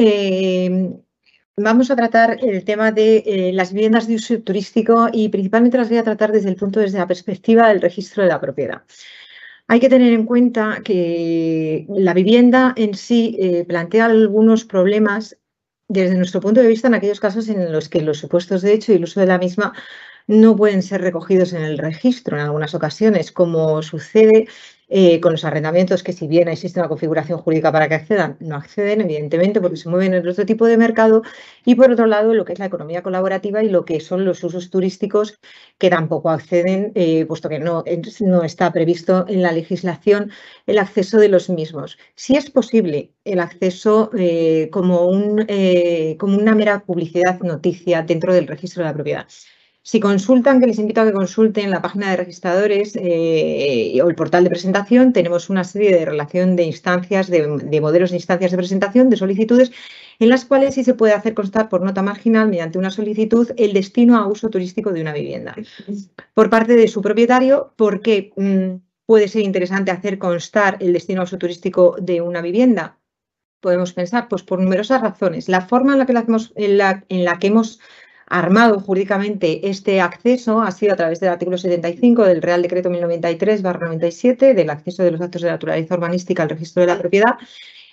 Eh, vamos a tratar el tema de eh, las viviendas de uso turístico y principalmente las voy a tratar desde el punto, desde la perspectiva del registro de la propiedad. Hay que tener en cuenta que la vivienda en sí eh, plantea algunos problemas desde nuestro punto de vista en aquellos casos en los que los supuestos de hecho y el uso de la misma no pueden ser recogidos en el registro en algunas ocasiones, como sucede eh, con los arrendamientos que si bien existe una configuración jurídica para que accedan, no acceden, evidentemente, porque se mueven en otro tipo de mercado, y por otro lado, lo que es la economía colaborativa y lo que son los usos turísticos que tampoco acceden, eh, puesto que no, no está previsto en la legislación el acceso de los mismos. Si es posible el acceso eh, como, un, como una mera publicidad noticia dentro del registro de la propiedad. Si consultan, que les invito a que consulten la página de registradores eh, o el portal de presentación, tenemos una serie de relación de instancias, de, modelos de instancias de presentación, de solicitudes, en las cuales sí se puede hacer constar por nota marginal, mediante una solicitud, el destino a uso turístico de una vivienda por parte de su propietario, ¿por qué mm, puede ser interesante hacer constar el destino a uso turístico de una vivienda. Podemos pensar, pues por numerosas razones. La forma en la que, la hacemos, en la que hemos armado jurídicamente este acceso ha sido a través del artículo 75 del Real Decreto 1093-97 del acceso de los actos de naturaleza urbanística al registro de la propiedad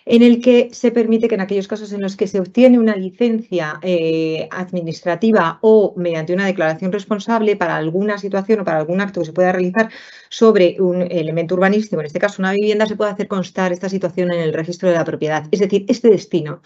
en el que se permite que en aquellos casos en los que se obtiene una licencia eh, administrativa o mediante una declaración responsable para alguna situación o para algún acto que se pueda realizar sobre un elemento urbanístico, en este caso una vivienda, se pueda hacer constar esta situación en el registro de la propiedad, es decir, este destino.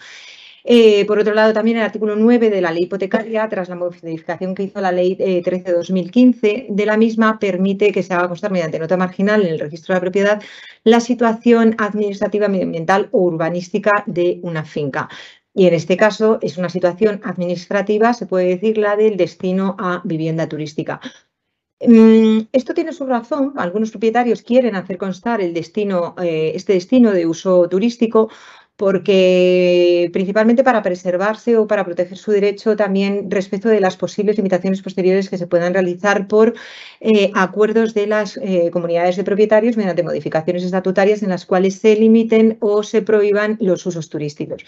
Eh, por otro lado, también el artículo 9 de la ley hipotecaria, tras la modificación que hizo la ley 13-2015, eh, de la misma permite que se haga constar mediante nota marginal en el registro de la propiedad la situación administrativa, medioambiental o urbanística de una finca. Y en este caso es una situación administrativa, se puede decir, la del destino a vivienda turística. Mm, esto tiene su razón. Algunos propietarios quieren hacer constar el destino, eh, este destino de uso turístico porque principalmente para preservarse o para proteger su derecho también respecto de las posibles limitaciones posteriores que se puedan realizar por eh, acuerdos de las eh, comunidades de propietarios mediante modificaciones estatutarias en las cuales se limiten o se prohíban los usos turísticos.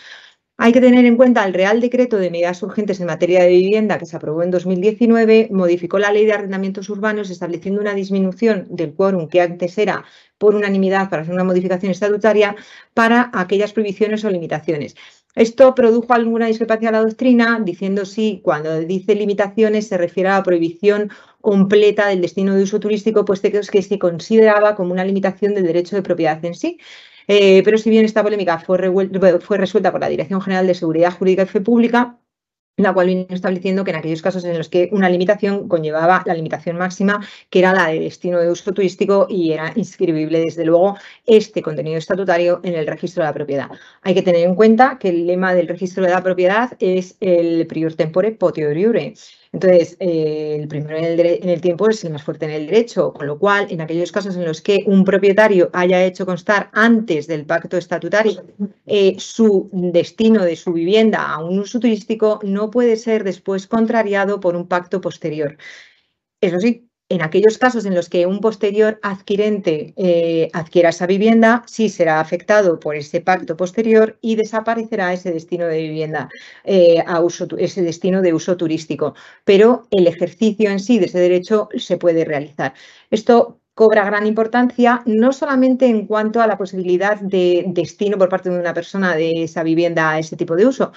Hay que tener en cuenta el Real Decreto de Medidas Urgentes en materia de vivienda que se aprobó en 2019, modificó la Ley de Arrendamientos Urbanos estableciendo una disminución del quórum que antes era por unanimidad para hacer una modificación estatutaria para aquellas prohibiciones o limitaciones. Esto produjo alguna discrepancia a la doctrina, diciendo si cuando dice limitaciones se refiere a la prohibición completa del destino de uso turístico, pues que se consideraba como una limitación del derecho de propiedad en sí. Eh, pero si bien esta polémica fue, resuelta por la Dirección General de Seguridad Jurídica y Fe Pública, la cual vino estableciendo que en aquellos casos en los que una limitación conllevaba la limitación máxima, que era la de destino de uso turístico y era inscribible, desde luego, este contenido estatutario en el registro de la propiedad. Hay que tener en cuenta que el lema del registro de la propiedad es el prior tempore potioriure. Entonces, eh, el primero en el, tiempo es el más fuerte en el derecho, con lo cual, en aquellos casos en los que un propietario haya hecho constar antes del pacto estatutario eh, su destino de su vivienda a un uso turístico, no puede ser después contrariado por un pacto posterior. Eso sí, en aquellos casos en los que un posterior adquirente eh, adquiera esa vivienda, sí será afectado por ese pacto posterior y desaparecerá ese destino de vivienda, eh, a ese destino de uso turístico. Pero el ejercicio en sí de ese derecho se puede realizar. Esto cobra gran importancia, no solamente en cuanto a la posibilidad de destino por parte de una persona de esa vivienda a ese tipo de uso,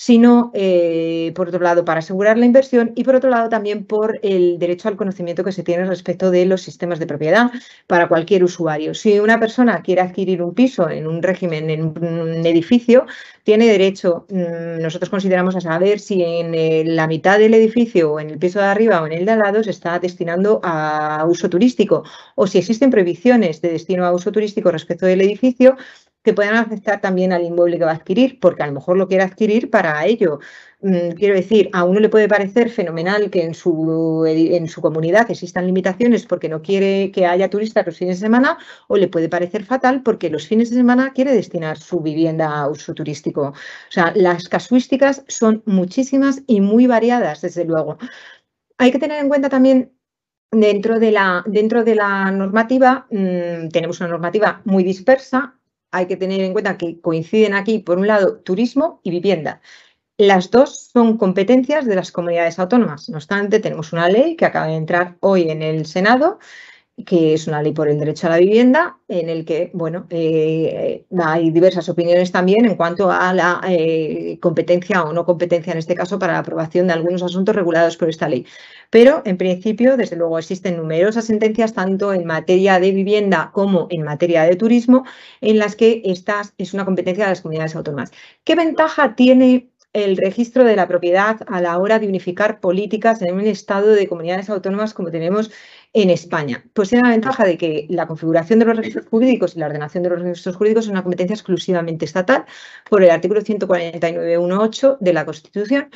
sino, eh, por otro lado, para asegurar la inversión y, por otro lado, también por el derecho al conocimiento que se tiene respecto de los sistemas de propiedad para cualquier usuario. Si una persona quiere adquirir un piso en un régimen, en un edificio, tiene derecho, mm, nosotros consideramos a saber si en la mitad del edificio o en el piso de arriba o en el de al lado se está destinando a uso turístico o si existen prohibiciones de destino a uso turístico respecto del edificio que puedan afectar también al inmueble que va a adquirir, porque a lo mejor lo quiere adquirir para ello. Mm, quiero decir, a uno le puede parecer fenomenal que en su, en su comunidad existan limitaciones porque no quiere que haya turistas los fines de semana, o le puede parecer fatal porque los fines de semana quiere destinar su vivienda a uso turístico. O sea, las casuísticas son muchísimas y muy variadas, desde luego. Hay que tener en cuenta también Dentro de, la, dentro de la normativa, mm, tenemos una normativa muy dispersa, hay que tener en cuenta que coinciden aquí, por un lado, turismo y vivienda. Las dos son competencias de las comunidades autónomas. No obstante, tenemos una ley que acaba de entrar hoy en el Senado que es una ley por el derecho a la vivienda, en el que, bueno, eh, eh, hay diversas opiniones también en cuanto a la eh, competencia o no competencia, en este caso, para la aprobación de algunos asuntos regulados por esta ley. Pero, en principio, desde luego, existen numerosas sentencias, tanto en materia de vivienda como en materia de turismo, en las que esta es una competencia de las comunidades autónomas. ¿Qué ventaja tiene el registro de la propiedad a la hora de unificar políticas en un estado de comunidades autónomas como tenemos en España. Pues tiene la ventaja de que la configuración de los registros jurídicos y la ordenación de los registros jurídicos es una competencia exclusivamente estatal por el artículo 149.1.8 de la Constitución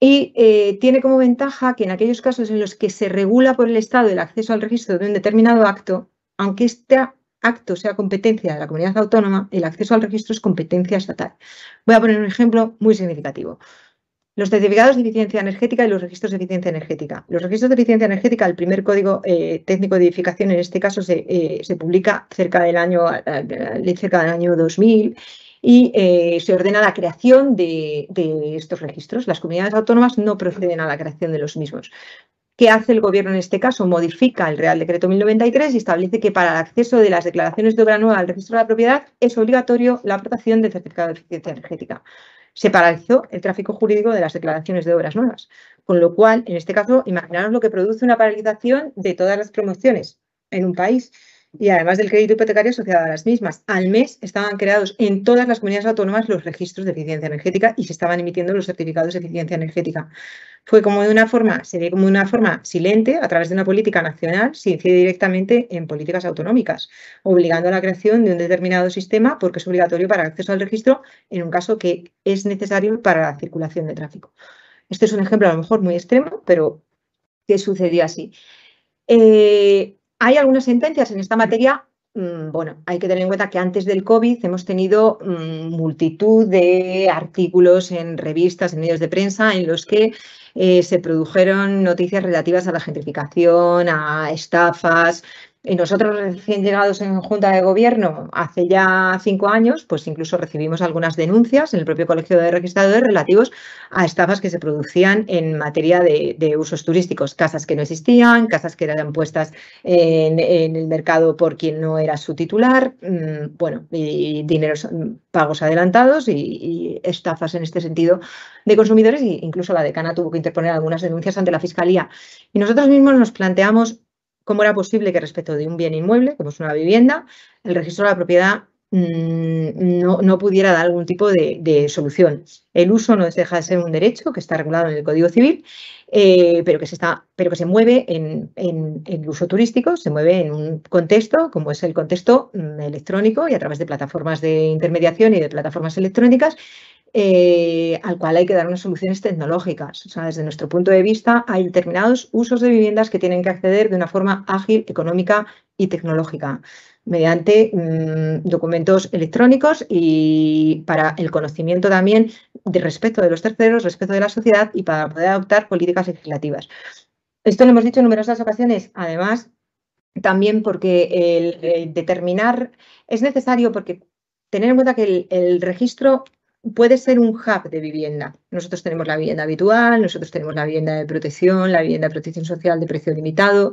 y eh, tiene como ventaja que en aquellos casos en los que se regula por el Estado el acceso al registro de un determinado acto, aunque este acto sea competencia de la comunidad autónoma, el acceso al registro es competencia estatal. Voy a poner un ejemplo muy significativo. Los certificados de eficiencia energética y los registros de eficiencia energética. Los registros de eficiencia energética, el primer código eh, técnico de edificación en este caso se, eh, publica cerca del año, eh, cerca del año 2000 y se ordena la creación de, de estos registros. Las comunidades autónomas no proceden a la creación de los mismos. ¿Qué hace el Gobierno en este caso? Modifica el Real Decreto 1093 y establece que para el acceso de las declaraciones de obra nueva al registro de la propiedad es obligatorio la aportación del certificado de eficiencia energética se paralizó el tráfico jurídico de las declaraciones de obras nuevas. Con lo cual, en este caso, imaginaros lo que produce una paralización de todas las promociones en un país y además del crédito hipotecario asociado a las mismas. Al mes estaban creados en todas las comunidades autónomas los registros de eficiencia energética y se estaban emitiendo los certificados de eficiencia energética fue como de una forma, se como de una forma silente a través de una política nacional, se incide directamente en políticas autonómicas, obligando a la creación de un determinado sistema porque es obligatorio para el acceso al registro en un caso que es necesario para la circulación de tráfico. Este es un ejemplo a lo mejor muy extremo, pero que sucedió así. Eh, hay algunas sentencias en esta materia Mm, bueno, hay que tener en cuenta que antes del COVID hemos tenido mm, multitud de artículos en revistas, en medios de prensa, en los que eh, se produjeron noticias relativas a la gentrificación, a estafas, y nosotros recién llegados en Junta de Gobierno hace ya cinco años, pues incluso recibimos algunas denuncias en el propio Colegio de Registradores relativos a estafas que se producían en materia de, usos turísticos, casas que no existían, casas que eran puestas en, el mercado por quien no era su titular, mm, bueno, y, dineros pagos adelantados y, estafas en este sentido de consumidores e incluso la decana tuvo que interponer algunas denuncias ante la Fiscalía. Y nosotros mismos nos planteamos cómo era posible que respecto de un bien inmueble, como es una vivienda, el registro de la propiedad mm, no, pudiera dar algún tipo de, solución. El uso no deja de ser un derecho que está regulado en el Código Civil, eh, pero, que se está, pero que se mueve en, en, en, uso turístico, se mueve en un contexto como es el contexto mm, electrónico y a través de plataformas de intermediación y de plataformas electrónicas eh, al cual hay que dar unas soluciones tecnológicas. O sea, desde nuestro punto de vista, hay determinados usos de viviendas que tienen que acceder de una forma ágil, económica y tecnológica, mediante mm, documentos electrónicos y para el conocimiento también de respeto de los terceros, respeto de la sociedad y para poder adoptar políticas legislativas. Esto lo hemos dicho en numerosas ocasiones, además, también porque el, determinar es necesario porque tener en cuenta que el registro puede ser un hub de vivienda. Nosotros tenemos la vivienda habitual, nosotros tenemos la vivienda de protección, la vivienda de protección social de precio limitado.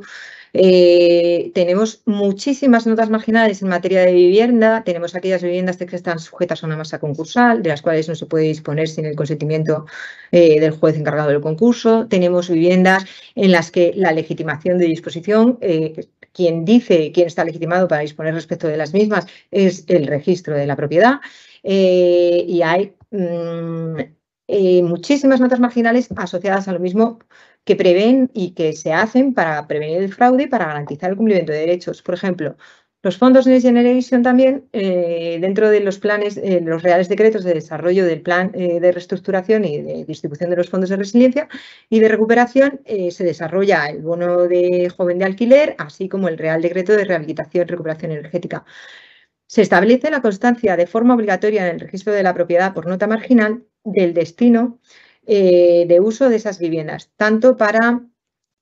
Eh, tenemos muchísimas notas marginales en materia de vivienda. Tenemos aquellas viviendas que están sujetas a una masa concursal, de las cuales no se puede disponer sin el consentimiento eh, del juez encargado del concurso. Tenemos viviendas en las que la legitimación de disposición eh, quien dice quién está legitimado para disponer respecto de las mismas es el registro de la propiedad. Eh, y hay mm, eh, muchísimas notas marginales asociadas a lo mismo que prevén y que se hacen para prevenir el fraude y para garantizar el cumplimiento de derechos. Por ejemplo, los fondos Next Generation también, eh, dentro de los planes, los reales decretos de desarrollo del plan de reestructuración y de distribución de los fondos de resiliencia y de recuperación, se desarrolla el bono de joven de alquiler, así como el real decreto de rehabilitación y recuperación energética. Se establece la constancia de forma obligatoria en el registro de la propiedad por nota marginal del destino eh, de uso de esas viviendas, tanto para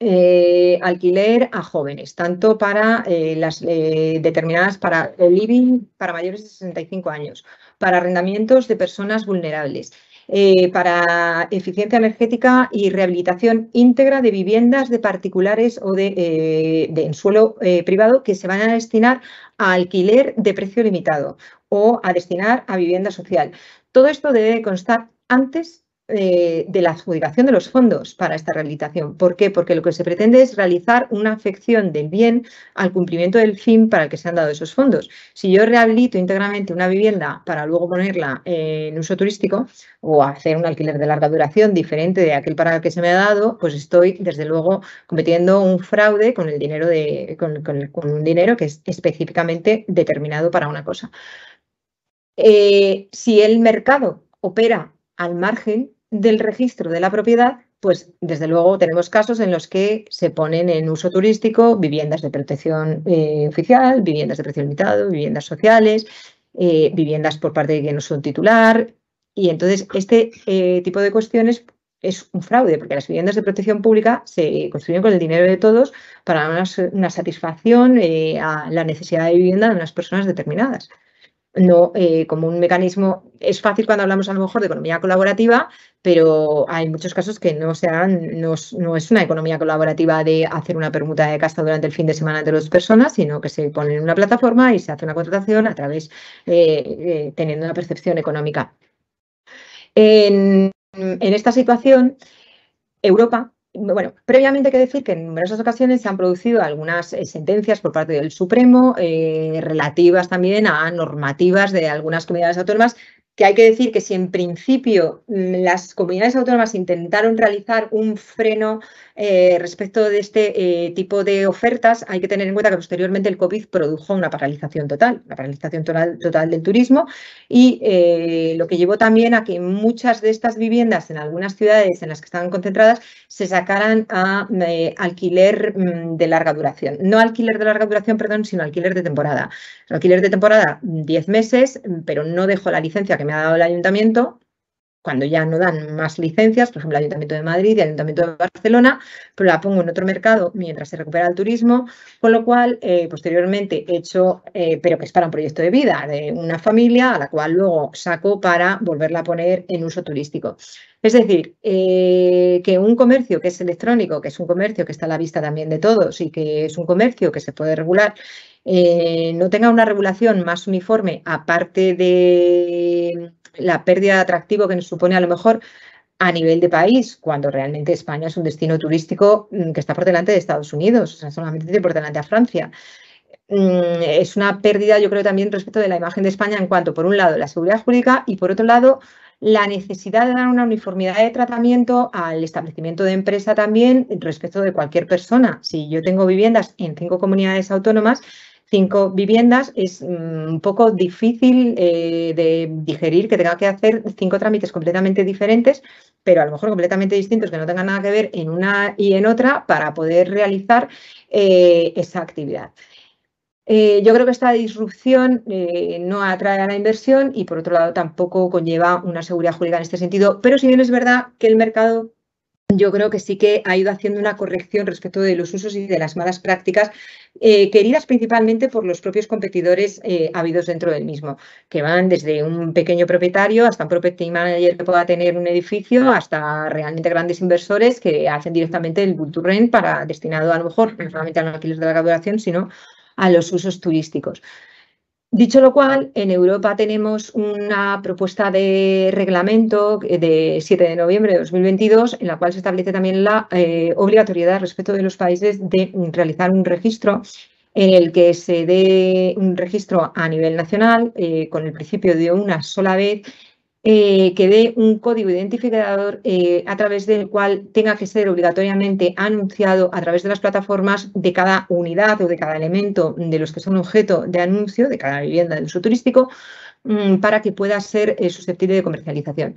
eh, alquiler a jóvenes, tanto para eh, las determinadas para el living para mayores de 65 años, para arrendamientos de personas vulnerables, eh, para eficiencia energética y rehabilitación íntegra de viviendas de particulares o de, en eh, suelo eh, privado que se van a destinar a alquiler de precio limitado o a destinar a vivienda social. Todo esto debe constar antes eh, de la adjudicación de los fondos para esta rehabilitación. ¿Por qué? Porque lo que se pretende es realizar una afección del bien al cumplimiento del fin para el que se han dado esos fondos. Si yo rehabilito íntegramente una vivienda para luego ponerla eh, en uso turístico o hacer un alquiler de larga duración diferente de aquel para el que se me ha dado, pues estoy desde luego cometiendo un fraude con el dinero de, con, un dinero que es específicamente determinado para una cosa. Eh, si el mercado opera al margen del registro de la propiedad, pues desde luego tenemos casos en los que se ponen en uso turístico viviendas de protección eh, oficial, viviendas de precio limitado, viviendas sociales, eh, viviendas por parte de quien no son titular. Y entonces este eh, tipo de cuestiones es un fraude, porque las viviendas de protección pública se construyen con el dinero de todos para dar una satisfacción a la necesidad de vivienda de unas personas determinadas no eh, como un mecanismo. Es fácil cuando hablamos a lo mejor de economía colaborativa, pero hay muchos casos que no, sean, no, es una economía colaborativa de hacer una permuta de casta durante el fin de semana entre dos personas, sino que se pone en una plataforma y se hace una contratación a través, eh, eh, teniendo una percepción económica. En, en esta situación, Europa bueno, previamente hay que decir que en numerosas ocasiones se han producido algunas eh, sentencias por parte del Supremo eh, relativas también a normativas de algunas comunidades autónomas que hay que decir que si en principio mm, las comunidades autónomas intentaron realizar un freno eh, respecto de este eh, tipo de ofertas, hay que tener en cuenta que posteriormente el COVID produjo una paralización total, una paralización total, del turismo y eh, lo que llevó también a que muchas de estas viviendas en algunas ciudades en las que estaban concentradas se sacaran a alquiler mm, de larga duración. No alquiler de larga duración, perdón, sino alquiler de temporada. alquiler de temporada 10 meses, pero no dejó la licencia que me ha dado el ayuntamiento cuando ya no dan más licencias, por ejemplo, el Ayuntamiento de Madrid y el Ayuntamiento de Barcelona, pero la pongo en otro mercado mientras se recupera el turismo, con lo cual eh, posteriormente he hecho, eh, pero que es para un proyecto de vida de una familia a la cual luego saco para volverla a poner en uso turístico. Es decir, eh, que un comercio que es electrónico, que es un comercio que está a la vista también de todos y que es un comercio que se puede regular, no tenga una regulación más uniforme aparte de la pérdida de atractivo que nos supone a lo mejor a nivel de país, cuando realmente España es un destino turístico mm, que está por delante de Estados Unidos, o sea, solamente por delante de Francia. Mm, es una pérdida, yo creo, también respecto de la imagen de España en cuanto, por un lado, la seguridad jurídica y, por otro lado, la necesidad de dar una uniformidad de tratamiento al establecimiento de empresa también respecto de cualquier persona. Si yo tengo viviendas en cinco comunidades autónomas, cinco viviendas, es mm, un poco difícil eh, de digerir que tenga que hacer cinco trámites completamente diferentes, pero a lo mejor completamente distintos, que no tengan nada que ver en una y en otra para poder realizar eh, esa actividad. Eh, yo creo que esta disrupción no atrae a la inversión y, por otro lado, tampoco conlleva una seguridad jurídica en este sentido. Pero si bien es verdad que el mercado yo creo que sí que ha ido haciendo una corrección respecto de los usos y de las malas prácticas, eh, queridas principalmente por los propios competidores eh, habidos dentro del mismo, que van desde un pequeño propietario hasta un property manager que pueda tener un edificio, hasta realmente grandes inversores que hacen directamente el bull to rent para destinado a lo mejor no solamente a los alquileres de la duración, sino a los usos turísticos. Dicho lo cual, en Europa tenemos una propuesta de reglamento eh, de 7 de noviembre de 2022, en la cual se establece también la eh, obligatoriedad respecto de los países de realizar un registro en el que se dé un registro a nivel nacional eh, con el principio de una sola vez eh, que dé un código identificador eh, a través del cual tenga que ser obligatoriamente anunciado a través de las plataformas de cada unidad o de cada elemento de los que son objeto de anuncio, de cada vivienda de uso turístico, mm, para que pueda ser eh, susceptible de comercialización.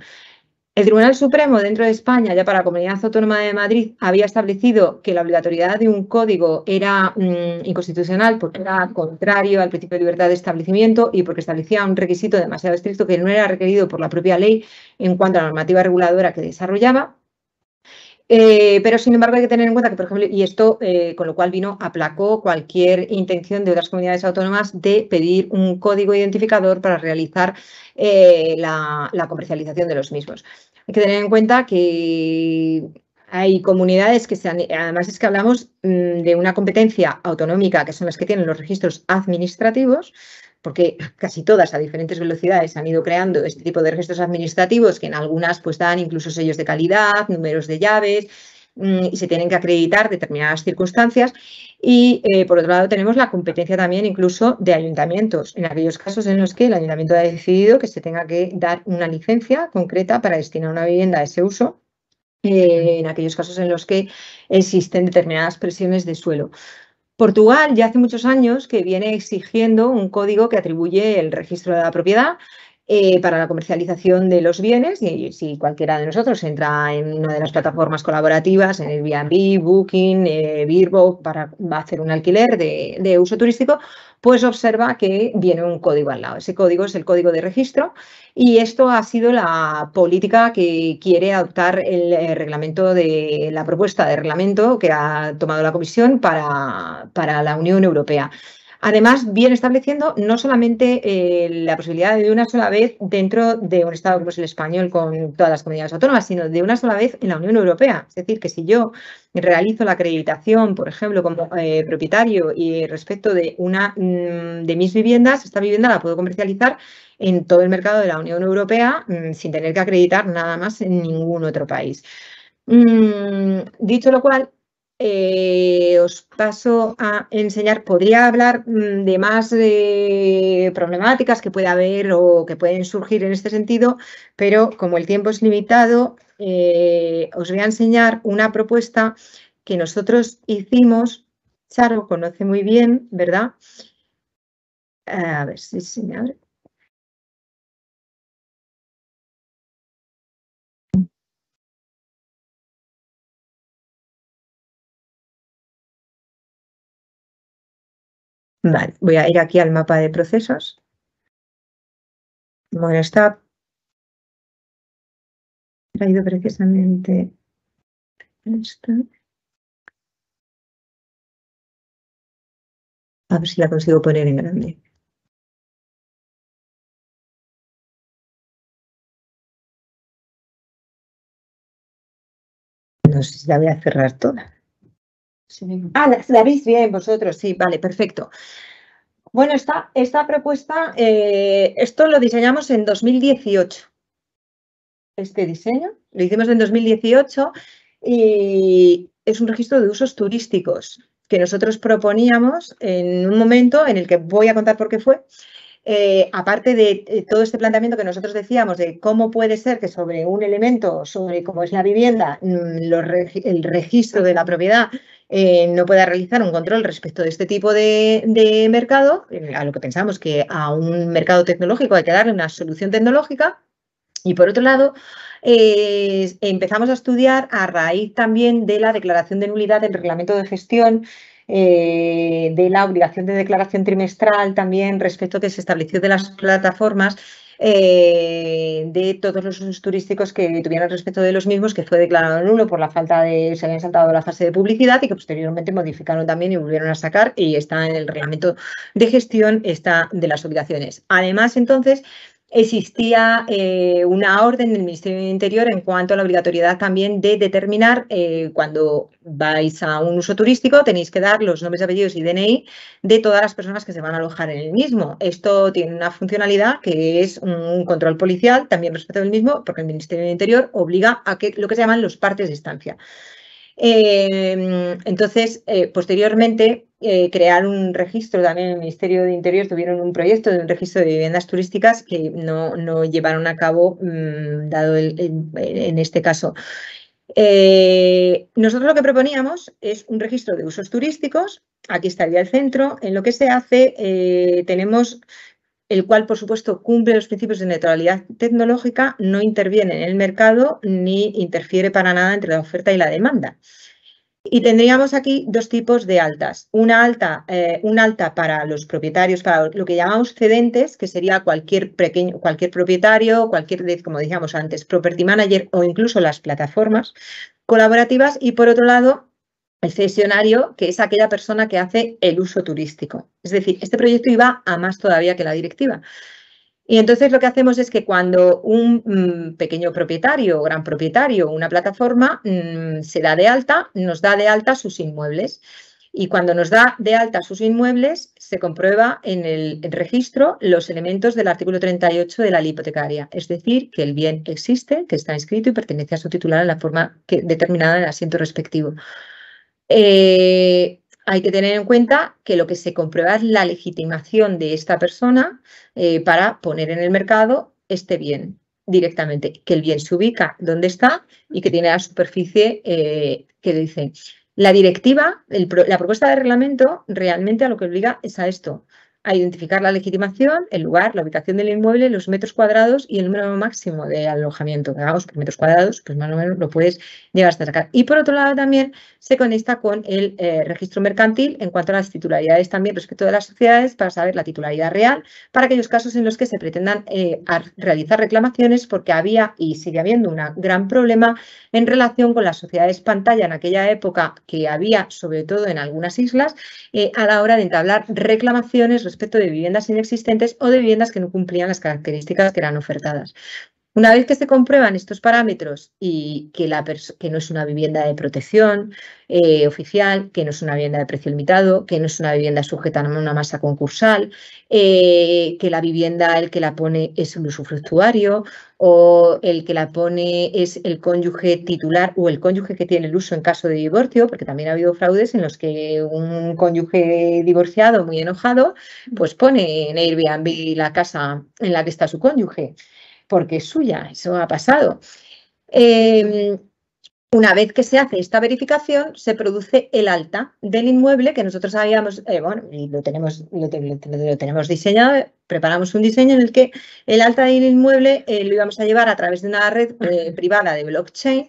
El Tribunal Supremo dentro de España, ya para la Comunidad Autónoma de Madrid, había establecido que la obligatoriedad de un código era mm, inconstitucional porque era contrario al principio de libertad de establecimiento y porque establecía un requisito demasiado estricto que no era requerido por la propia ley en cuanto a la normativa reguladora que desarrollaba. Eh, pero sin embargo hay que tener en cuenta que, por ejemplo, y esto eh, con lo cual vino aplacó cualquier intención de otras comunidades autónomas de pedir un código identificador para realizar eh, la, la comercialización de los mismos. Hay que tener en cuenta que hay comunidades que se además es que hablamos mm, de una competencia autonómica, que son las que tienen los registros administrativos, porque casi todas a diferentes velocidades han ido creando este tipo de registros administrativos que en algunas pues dan incluso sellos de calidad, números de llaves mm, y se tienen que acreditar determinadas circunstancias. Y eh, por otro lado tenemos la competencia también incluso de ayuntamientos, en aquellos casos en los que el ayuntamiento ha decidido que se tenga que dar una licencia concreta para destinar una vivienda a ese uso eh, en aquellos casos en los que existen determinadas presiones de suelo. Portugal ya hace muchos años que viene exigiendo un código que atribuye el registro de la propiedad eh, para la comercialización de los bienes. Y si cualquiera de nosotros entra en una de las plataformas colaborativas, en Airbnb, Booking, eh, para hacer un alquiler de, uso turístico, pues observa que viene un código al lado. Ese código es el código de registro y esto ha sido la política que quiere adoptar el eh, reglamento de la propuesta de reglamento que ha tomado la Comisión para la Unión Europea. Además, viene estableciendo no solamente eh, la posibilidad de una sola vez dentro de un Estado como es el español con todas las comunidades autónomas, sino de una sola vez en la Unión Europea. Es decir, que si yo realizo la acreditación, por ejemplo, como eh, propietario y respecto de una mm, de mis viviendas, esta vivienda la puedo comercializar en todo el mercado de la Unión Europea mm, sin tener que acreditar nada más en ningún otro país. Mm, dicho lo cual, eh, os paso a enseñar, podría hablar mm, de más problemáticas que pueda haber o que pueden surgir en este sentido, pero como el tiempo es limitado, eh, os voy a enseñar una propuesta que nosotros hicimos, Charo conoce muy bien, ¿verdad? A ver si se me abre. Vale, voy a ir aquí al mapa de procesos. Bueno, está traído precisamente esta. A ver si la consigo poner en grande. No sé si la voy a cerrar toda. Ah, la, veis bien vosotros, sí, vale, perfecto. Bueno, esta, esta propuesta, eh, esto lo diseñamos en 2018. Este diseño lo hicimos en 2018 y es un registro de usos turísticos que nosotros proponíamos en un momento en el que voy a contar por qué fue. Eh, aparte de eh, todo este planteamiento que nosotros decíamos de cómo puede ser que sobre un elemento, sobre cómo es la vivienda, mm, el registro de la propiedad eh, no pueda realizar un control respecto de este tipo de, mercado, a lo que pensamos que a un mercado tecnológico hay que darle una solución tecnológica, y por otro lado, eh, empezamos a estudiar a raíz también de la declaración de nulidad del reglamento de gestión, eh, de la obligación de declaración trimestral también respecto que se estableció de las plataformas eh, de todos los usos turísticos que tuvieran respecto de los mismos, que fue declarado nulo por la falta de, se habían saltado la fase de publicidad y que posteriormente modificaron también y volvieron a sacar y está en el reglamento de gestión, está de las obligaciones. Además, entonces, existía eh, una orden del Ministerio del Interior en cuanto a la obligatoriedad también de determinar eh, cuando vais a un uso turístico tenéis que dar los nombres, apellidos y DNI de todas las personas que se van a alojar en el mismo. Esto tiene una funcionalidad que es un control policial también respecto del mismo porque el Ministerio del Interior obliga a que lo que se llaman los partes de estancia. Em, entonces, eh, posteriormente, eh, crear un registro también en el Ministerio de Interior, tuvieron un proyecto de un registro de viviendas turísticas que no, llevaron a cabo, mm, dado en este caso. Eh, nosotros lo que proponíamos es un registro de usos turísticos. Aquí estaría el centro. En lo que se hace, eh, tenemos el cual, por supuesto, cumple los principios de neutralidad tecnológica, no interviene en el mercado ni interfiere para nada entre la oferta y la demanda. Y tendríamos aquí dos tipos de altas. Una alta, eh, alta para los propietarios, para lo que llamamos cedentes, que sería cualquier pequeño, cualquier propietario, cualquier, como decíamos antes, property manager o incluso las plataformas colaborativas. Y por otro lado, el cesionario, que es aquella persona que hace el uso turístico. Es decir, este proyecto iba a más todavía que la directiva. Y entonces lo que hacemos es que cuando un mm, pequeño propietario o gran propietario, una plataforma, mm, se da de alta, nos da de alta sus inmuebles. Y cuando nos da de alta sus inmuebles, se comprueba en el registro los elementos del artículo 38 de la ley hipotecaria, es decir, que el bien existe, que está inscrito y pertenece a su titular en la forma determinada en el asiento respectivo. Eh, hay que tener en cuenta que lo que se comprueba es la legitimación de esta persona eh, para poner en el mercado este bien directamente, que el bien se ubica donde está y que tiene la superficie eh, que dice La directiva, la propuesta de reglamento realmente a lo que obliga es a esto, a identificar la legitimación, el lugar, la ubicación del inmueble, los metros cuadrados y el número máximo de alojamiento que hagamos por metros cuadrados, pues más o menos lo puedes llegar hasta sacar. Y por otro lado también se conecta con el eh, registro mercantil en cuanto a las titularidades también respecto de las sociedades para saber la titularidad real para aquellos casos en los que se pretendan eh, realizar reclamaciones porque había y sigue habiendo un gran problema en relación con las sociedades pantalla en aquella época que había sobre todo en algunas islas eh, a la hora de entablar reclamaciones respecto de viviendas inexistentes o de viviendas que no cumplían las características que eran ofertadas. Una vez que se comprueban estos parámetros y que, no es una vivienda de protección eh, oficial, que no es una vivienda de precio limitado, que no es una vivienda sujeta a una masa concursal, eh, que la vivienda el que la pone es un usufructuario o el que la pone es el cónyuge titular o el cónyuge que tiene el uso en caso de divorcio, porque también ha habido fraudes en los que un cónyuge divorciado muy enojado pues pone en Airbnb la casa en la que está su cónyuge porque es suya, eso ha pasado. Em, una vez que se hace esta verificación, se produce el alta del inmueble que nosotros habíamos, eh, bueno, lo tenemos, lo, tenemos diseñado, preparamos un diseño en el que el alta del inmueble eh, lo íbamos a llevar a través de una red eh, privada de blockchain,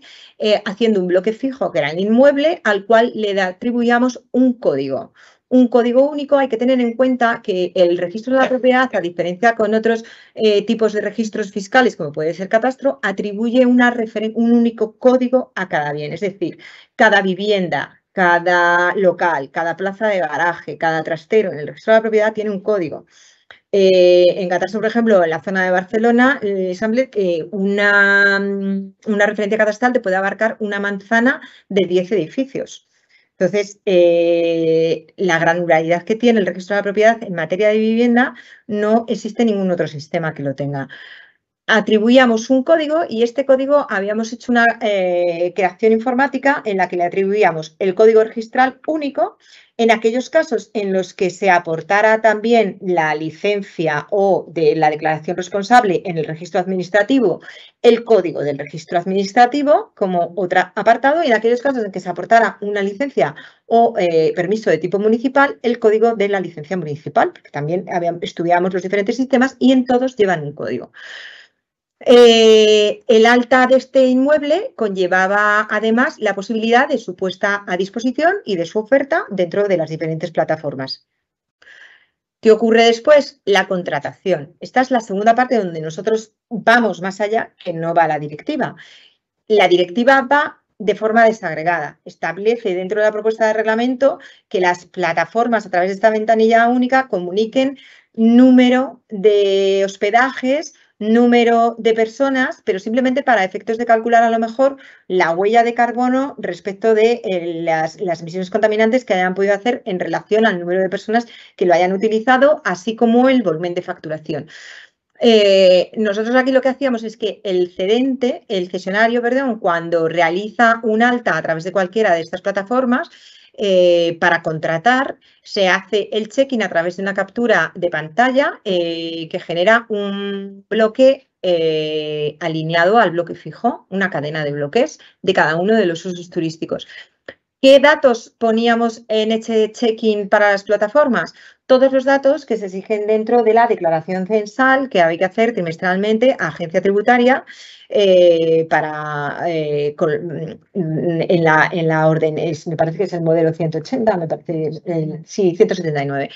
haciendo un bloque fijo que era el inmueble, al cual le atribuíamos un código un código único, hay que tener en cuenta que el registro de la propiedad, a diferencia con otros eh, tipos de registros fiscales, como puede ser catastro, atribuye un único código a cada bien. Es decir, cada vivienda, cada local, cada plaza de garaje, cada trastero en el registro de la propiedad tiene un código. Eh, en catastro, por ejemplo, en la zona de Barcelona, eh, una, mm, una referencia catastral te puede abarcar una manzana de 10 edificios. Entonces, eh, la granularidad que tiene el registro de la propiedad en materia de vivienda no existe ningún otro sistema que lo tenga atribuíamos un código y este código habíamos hecho una eh, creación informática en la que le atribuíamos el código registral único. En aquellos casos en los que se aportara también la licencia o de la declaración responsable en el registro administrativo, el código del registro administrativo como otro apartado y en aquellos casos en que se aportara una licencia o eh, permiso de tipo municipal, el código de la licencia municipal, también estudiábamos estudiamos los diferentes sistemas y en todos llevan un código. Eh, el alta de este inmueble conllevaba además la posibilidad de su puesta a disposición y de su oferta dentro de las diferentes plataformas. ¿Qué ocurre después? La contratación. Esta es la segunda parte donde nosotros vamos más allá que no va la directiva. La directiva va de forma desagregada. Establece dentro de la propuesta de reglamento que las plataformas a través de esta ventanilla única comuniquen número de hospedajes, número de personas, pero simplemente para efectos de calcular a lo mejor la huella de carbono respecto de eh, las, emisiones contaminantes que hayan podido hacer en relación al número de personas que lo hayan utilizado, así como el volumen de facturación. Eh, nosotros aquí lo que hacíamos es que el cedente, el cesionario, perdón, cuando realiza un alta a través de cualquiera de estas plataformas, eh, para contratar se hace el check-in a través de una captura de pantalla eh, que genera un bloque eh, alineado al bloque fijo, una cadena de bloques de cada uno de los usos turísticos. ¿Qué datos poníamos en este check-in para las plataformas? Todos los datos que se exigen dentro de la declaración censal que hay que hacer trimestralmente a agencia tributaria eh, para, eh, en, la, en, la, orden, me parece que es el modelo 180, me parece, sí, 179.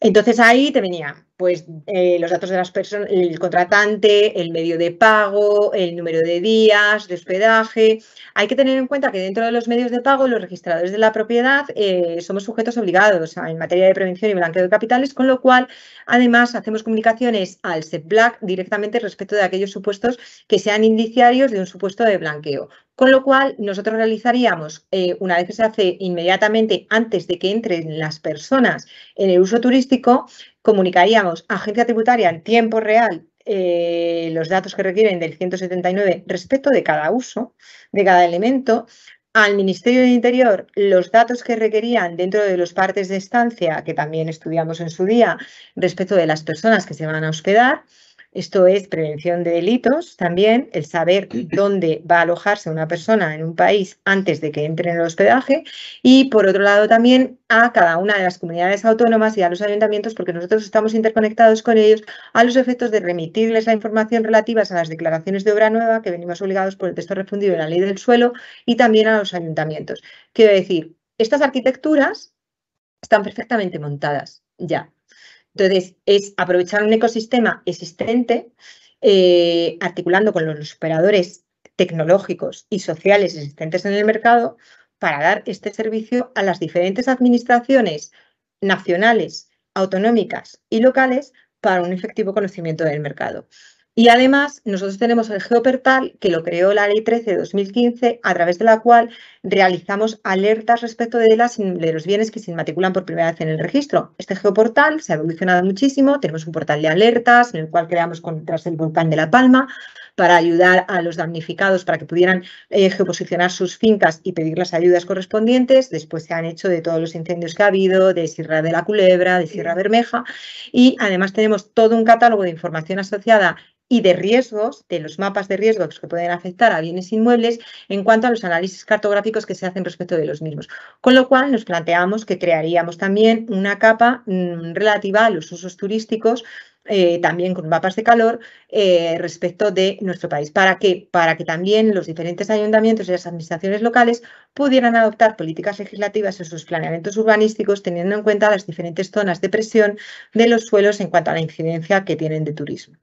Entonces ahí te venía pues eh, los datos de las personas, el contratante, el medio de pago, el número de días de hospedaje. Hay que tener en cuenta que dentro de los medios de pago los registradores de la propiedad eh, somos sujetos obligados en materia de prevención y blanqueo de capitales, con lo cual además hacemos comunicaciones al SEPBLAC directamente respecto de aquellos supuestos que sean indiciarios de un supuesto de blanqueo. Con lo cual, nosotros realizaríamos, eh, una vez que se hace inmediatamente antes de que entren las personas en el uso turístico, comunicaríamos a agencia tributaria en tiempo real eh, los datos que requieren del 179 respecto de cada uso, de cada elemento, al Ministerio del Interior los datos que requerían dentro de los partes de estancia, que también estudiamos en su día, respecto de las personas que se van a hospedar, esto es prevención de delitos también, el saber dónde va a alojarse una persona en un país antes de que entre en el hospedaje y por otro lado también a cada una de las comunidades autónomas y a los ayuntamientos, porque nosotros estamos interconectados con ellos a los efectos de remitirles la información relativa a las declaraciones de obra nueva que venimos obligados por el texto refundido de la ley del suelo y también a los ayuntamientos. Quiero decir, estas arquitecturas están perfectamente montadas ya. Entonces, es aprovechar un ecosistema existente, eh, articulando con los operadores tecnológicos y sociales existentes en el mercado para dar este servicio a las diferentes administraciones nacionales, autonómicas y locales para un efectivo conocimiento del mercado. Y además, nosotros tenemos el Geoportal, que lo creó la Ley 13 de 2015, a través de la cual realizamos alertas respecto de, los bienes que se matriculan por primera vez en el registro. Este Geoportal se ha evolucionado muchísimo, tenemos un portal de alertas en el cual creamos tras el volcán de La Palma para ayudar a los damnificados para que pudieran eh, geoposicionar sus fincas y pedir las ayudas correspondientes. Después se han hecho de todos los incendios que ha habido, de Sierra de la Culebra, de Sierra Bermeja. Y además tenemos todo un catálogo de información asociada y de riesgos, de los mapas de riesgos que pueden afectar a bienes inmuebles en cuanto a los análisis cartográficos que se hacen respecto de los mismos. Con lo cual nos planteamos que crearíamos también una capa mm, relativa a los usos turísticos eh, también con mapas de calor eh, respecto de nuestro país. ¿Para qué? Para que también los diferentes ayuntamientos y las administraciones locales pudieran adoptar políticas legislativas en sus planeamientos urbanísticos teniendo en cuenta las diferentes zonas de presión de los suelos en cuanto a la incidencia que tienen de turismo.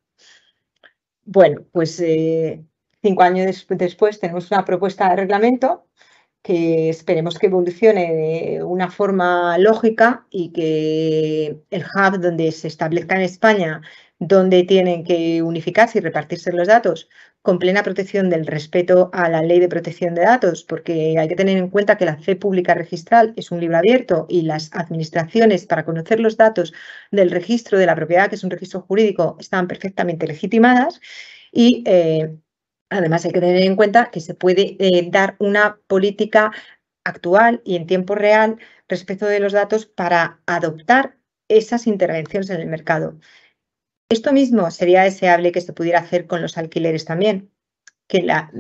Bueno, pues eh, cinco años después tenemos una propuesta de reglamento que esperemos que evolucione de una forma lógica y que el hub donde se establezca en España donde tienen que unificarse y repartirse los datos con plena protección del respeto a la ley de protección de datos, porque hay que tener en cuenta que la fe pública registral es un libro abierto y las administraciones para conocer los datos del registro de la propiedad, que es un registro jurídico, están perfectamente legitimadas y eh, además hay que tener en cuenta que se puede eh, dar una política actual y en tiempo real respecto de los datos para adoptar esas intervenciones en el mercado. Esto mismo sería deseable que se pudiera hacer con los alquileres también, que la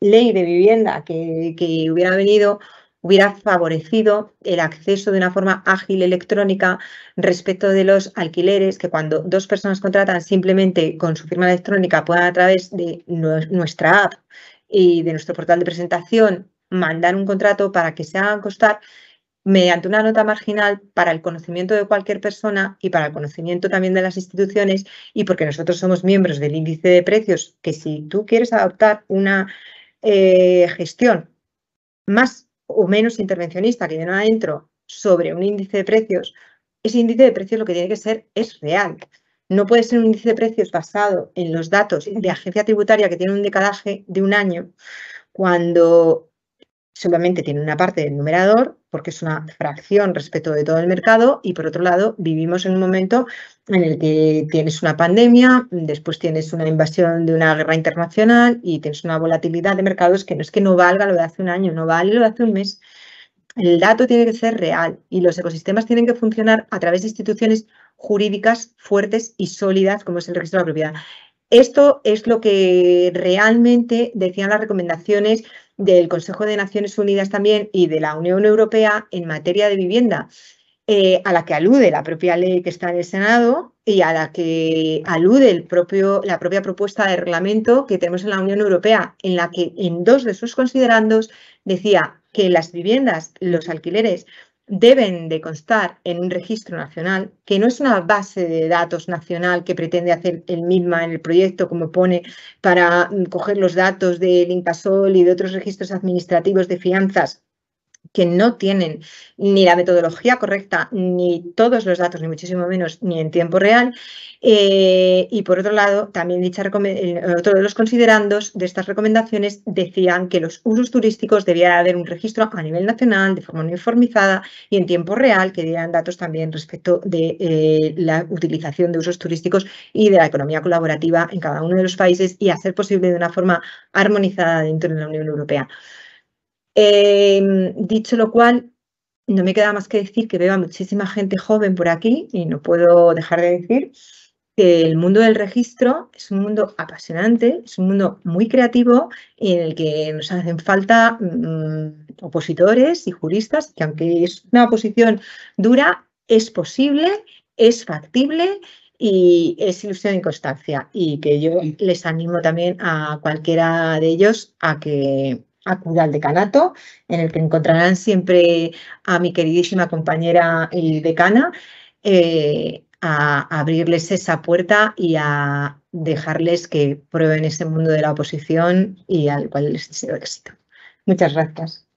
ley de vivienda que, hubiera venido hubiera favorecido el acceso de una forma ágil electrónica respecto de los alquileres, que cuando dos personas contratan simplemente con su firma electrónica puedan a través de nuestra app y de nuestro portal de presentación mandar un contrato para que se hagan costar mediante una nota marginal para el conocimiento de cualquier persona y para el conocimiento también de las instituciones y porque nosotros somos miembros del índice de precios, que si tú quieres adoptar una eh, gestión más o menos intervencionista que viene adentro sobre un índice de precios, ese índice de precios lo que tiene que ser es real. No puede ser un índice de precios basado en los datos de agencia tributaria que tiene un decadaje de un año, cuando solamente tiene una parte del numerador, porque es una fracción respecto de todo el mercado, y por otro lado, vivimos en un momento en el que tienes una pandemia, después tienes una invasión de una guerra internacional y tienes una volatilidad de mercados que no es que no valga lo de hace un año, no vale lo de hace un mes. El dato tiene que ser real y los ecosistemas tienen que funcionar a través de instituciones jurídicas fuertes y sólidas, como es el registro de la propiedad. Esto es lo que realmente decían las recomendaciones del Consejo de Naciones Unidas también y de la Unión Europea en materia de vivienda, eh, a la que alude la propia ley que está en el Senado y a la que alude la propia propuesta de reglamento que tenemos en la Unión Europea, en la que en dos de sus considerandos decía que las viviendas, los alquileres, deben de constar en un registro nacional, que no es una base de datos nacional que pretende hacer el misma en el proyecto, como pone, para mm, coger los datos del Incasol y de otros registros administrativos de fianzas que no tienen ni la metodología correcta, ni todos los datos, ni muchísimo menos, ni en tiempo real. Eh, y por otro lado, también dicha otro de los considerandos de estas recomendaciones decían que los usos turísticos debían haber un registro a nivel nacional de forma uniformizada y en tiempo real que dieran datos también respecto de eh, la utilización de usos turísticos y de la economía colaborativa en cada uno de los países y hacer posible de una forma armonizada dentro de la Unión Europea. Em, dicho lo cual, no me queda más que decir que veo a muchísima gente joven por aquí y no puedo dejar de decir que el mundo del registro es un mundo apasionante, es un mundo muy creativo en el que nos hacen falta mm, opositores y juristas, que aunque es una oposición dura, es posible, es factible y es ilusión y constancia. Y que yo les animo también a cualquiera de ellos a que acuda al decanato, en el que encontrarán siempre a mi queridísima compañera y decana, eh, a abrirles esa puerta y a dejarles que prueben ese mundo de la oposición y al cual les deseo éxito. Muchas gracias.